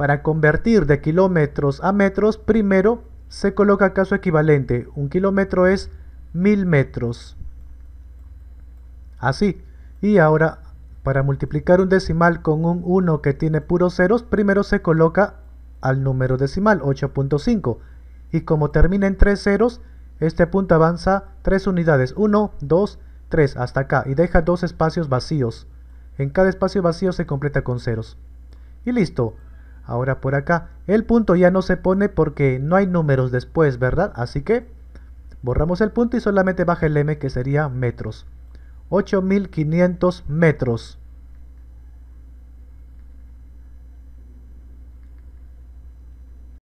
Para convertir de kilómetros a metros, primero se coloca acá su equivalente. Un kilómetro es mil metros. Así. Y ahora, para multiplicar un decimal con un 1 que tiene puros ceros, primero se coloca al número decimal, 8.5. Y como termina en tres ceros, este punto avanza tres unidades. 1, 2, 3, hasta acá. Y deja dos espacios vacíos. En cada espacio vacío se completa con ceros. Y listo. Ahora por acá, el punto ya no se pone porque no hay números después, ¿verdad? Así que borramos el punto y solamente baja el m que sería metros. 8500 metros.